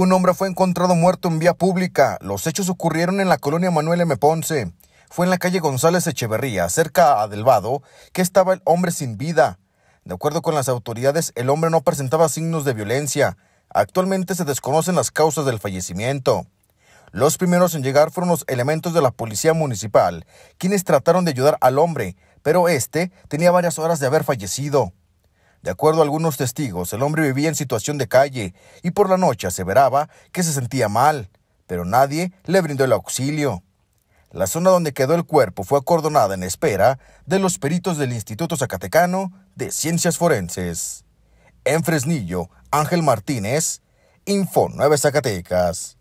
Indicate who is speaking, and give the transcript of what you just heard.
Speaker 1: Un hombre fue encontrado muerto en vía pública. Los hechos ocurrieron en la colonia Manuel M. Ponce. Fue en la calle González Echeverría, cerca a Delvado, que estaba el hombre sin vida. De acuerdo con las autoridades, el hombre no presentaba signos de violencia. Actualmente se desconocen las causas del fallecimiento. Los primeros en llegar fueron los elementos de la policía municipal, quienes trataron de ayudar al hombre, pero este tenía varias horas de haber fallecido. De acuerdo a algunos testigos, el hombre vivía en situación de calle y por la noche aseveraba que se sentía mal, pero nadie le brindó el auxilio. La zona donde quedó el cuerpo fue acordonada en espera de los peritos del Instituto Zacatecano de Ciencias Forenses. En Fresnillo, Ángel Martínez, Info 9 Zacatecas.